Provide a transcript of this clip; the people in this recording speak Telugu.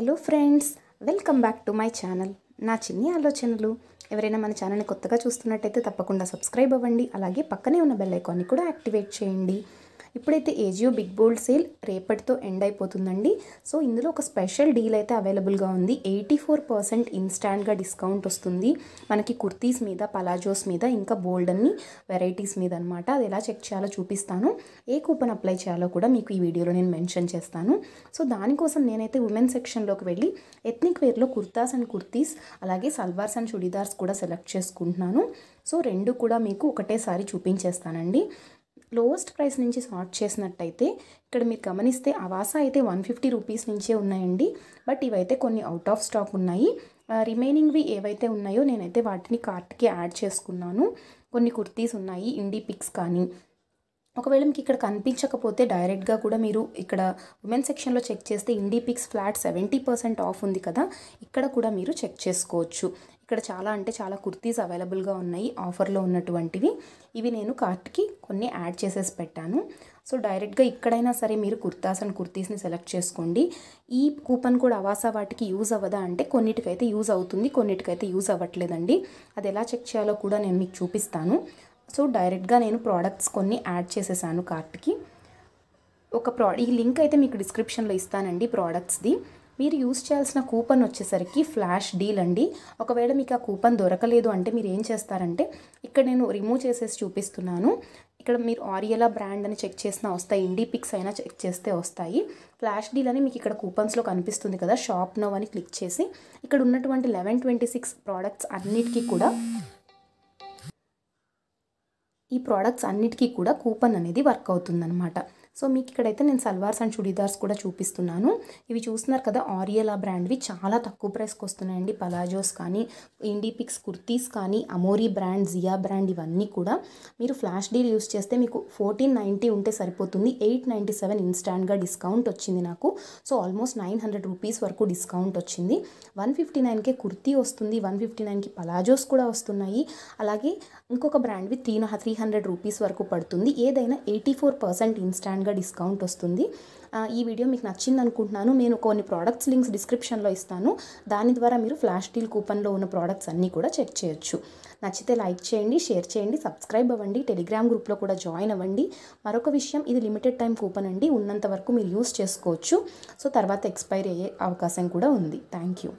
hello friends welcome back to my channel నా చిన్ని ఆలోచనలు ఎవరైనా మన ఛానల్ని కొత్తగా చూస్తున్నట్టయితే తప్పకుండా సబ్స్క్రైబ్ అవ్వండి అలాగే పక్కనే ఉన్న బెల్ ఐకాన్ని కూడా యాక్టివేట్ చేయండి ఇప్పుడైతే ఏజియో బిగ్ బోల్డ్ సేల్ రేపటితో ఎండ్ అయిపోతుందండి సో ఇందులో ఒక స్పెషల్ డీల్ అయితే అవైలబుల్గా ఉంది ఎయిటీ ఫోర్ పర్సెంట్ ఇన్స్టాంట్గా డిస్కౌంట్ వస్తుంది మనకి కుర్తీస్ మీద పలాజోస్ మీద ఇంకా బోల్డ్ అన్ని వెరైటీస్ మీద అనమాట అది ఎలా చెక్ చేయాలో చూపిస్తాను ఏ కూపన్ అప్లై చేయాలో కూడా మీకు ఈ వీడియోలో నేను మెన్షన్ చేస్తాను సో దానికోసం నేనైతే ఉమెన్ సెక్షన్లోకి వెళ్ళి ఎథ్నిక్ వేర్లో కుర్తాస్ అండ్ కుర్తీస్ అలాగే సల్వార్స్ అండ్ చుడిదార్స్ కూడా సెలెక్ట్ చేసుకుంటున్నాను సో రెండు కూడా మీకు ఒకటేసారి చూపించేస్తానండి లోవెస్ట్ ప్రైస్ నుంచి స్టార్ట్ చేసినట్టయితే ఇక్కడ మీరు గమనిస్తే అవాస అయితే వన్ ఫిఫ్టీ రూపీస్ నుంచే ఉన్నాయండి బట్ ఇవైతే కొన్ని అవుట్ ఆఫ్ స్టాక్ ఉన్నాయి రిమైనింగ్వి ఏవైతే ఉన్నాయో నేనైతే వాటిని కార్ట్కి యాడ్ చేసుకున్నాను కొన్ని కుర్తీస్ ఉన్నాయి ఇండి పిక్స్ కానీ ఒకవేళ మీకు ఇక్కడ కనిపించకపోతే డైరెక్ట్గా కూడా మీరు ఇక్కడ ఉమెన్ సెక్షన్లో చెక్ చేస్తే Indie picks flat seventy percent off ఉంది కదా ఇక్కడ కూడా మీరు చెక్ చేసుకోవచ్చు ఇక్కడ చాలా అంటే చాలా కుర్తీస్ అవైలబుల్గా ఉన్నాయి ఆఫర్లో ఉన్నటువంటివి ఇవి నేను కార్ట్కి కొన్ని యాడ్ చేసేసి పెట్టాను సో డైరెక్ట్గా ఇక్కడైనా సరే మీరు కుర్తాస్ అండ్ కుర్తీస్ని సెలెక్ట్ చేసుకోండి ఈ కూపన్ కూడా అవాసా వాటికి యూజ్ అవ్వదా అంటే కొన్నిటికైతే యూజ్ అవుతుంది కొన్నిటికైతే యూజ్ అవ్వట్లేదండి అది ఎలా చెక్ చేయాలో కూడా నేను మీకు చూపిస్తాను సో డైరెక్ట్గా నేను ప్రోడక్ట్స్ కొన్ని యాడ్ చేసేసాను కార్ట్కి ఒక ప్రా ఈ లింక్ అయితే మీకు డిస్క్రిప్షన్లో ఇస్తానండి ప్రోడక్ట్స్ది మీరు యూస్ చేయాల్సిన కూపన్ వచ్చేసరికి ఫ్లాష్ డీల్ అండి ఒకవేళ మీకు ఆ కూపన్ దొరకలేదు అంటే మీరు ఏం చేస్తారంటే ఇక్కడ నేను రిమూవ్ చేసేసి చూపిస్తున్నాను ఇక్కడ మీరు ఆరియలా బ్రాండ్ అని చెక్ చేసినా వస్తాయి ఇండీ పిక్స్ అయినా చెక్ చేస్తే వస్తాయి ఫ్లాష్ డీల్ అని మీకు ఇక్కడ కూపన్స్లో కనిపిస్తుంది కదా షాప్ నవ్ అని క్లిక్ చేసి ఇక్కడ ఉన్నటువంటి లెవెన్ ట్వంటీ సిక్స్ ప్రోడక్ట్స్ అన్నిటికీ కూడా ఈ ప్రోడక్ట్స్ అన్నిటికీ కూడా కూపన్ అనేది వర్క్ అవుతుందన్నమాట సో మీకు ఇక్కడైతే నేను సల్వార్స్ అండ్ చుడీదార్స్ కూడా చూపిస్తున్నాను ఇవి చూస్తున్నారు కదా ఆరియలా బ్రాండ్వి చాలా తక్కువ ప్రైస్కి వస్తున్నాయండి పలాజోస్ కానీ ఇండిపిక్స్ కుర్తీస్ కానీ అమోరీ బ్రాండ్ జియా బ్రాండ్ ఇవన్నీ కూడా మీరు ఫ్లాష్ డీల్ యూస్ చేస్తే మీకు ఫోర్టీన్ నైంటీ ఉంటే సరిపోతుంది ఎయిట్ నైంటీ సెవెన్ ఇన్స్టాంట్గా డిస్కౌంట్ వచ్చింది నాకు so almost nine hundred rupees వరకు డిస్కౌంట్ వచ్చింది వన్ ఫిఫ్టీ నైన్కే కుర్తీ వస్తుంది వన్ ఫిఫ్టీ నైన్కి పలాజోస్ కూడా వస్తున్నాయి అలాగే ఇంకొక బ్రాండ్వి త్రీ త్రీ హండ్రెడ్ రూపీస్ వరకు పడుతుంది ఏదైనా ఎయిటీ ఫోర్ పర్సెంట్ ఇన్స్టాంట్గా స్పెషల్గా డిస్కౌంట్ వస్తుంది ఈ వీడియో మీకు నచ్చింది అనుకుంటున్నాను నేను కొన్ని ప్రోడక్ట్స్ లింక్స్ డిస్క్రిప్షన్లో ఇస్తాను దాని ద్వారా మీరు ఫ్లాష్ డీల్ కూపన్లో ఉన్న ప్రోడక్ట్స్ అన్నీ కూడా చెక్ చేయొచ్చు నచ్చితే లైక్ చేయండి షేర్ చేయండి సబ్స్క్రైబ్ అవ్వండి టెలిగ్రామ్ గ్రూప్లో కూడా జాయిన్ అవ్వండి మరొక విషయం ఇది లిమిటెడ్ టైం కూపన్ అండి ఉన్నంత వరకు మీరు యూస్ చేసుకోవచ్చు సో తర్వాత ఎక్స్పైర్ అయ్యే అవకాశం కూడా ఉంది థ్యాంక్ యూ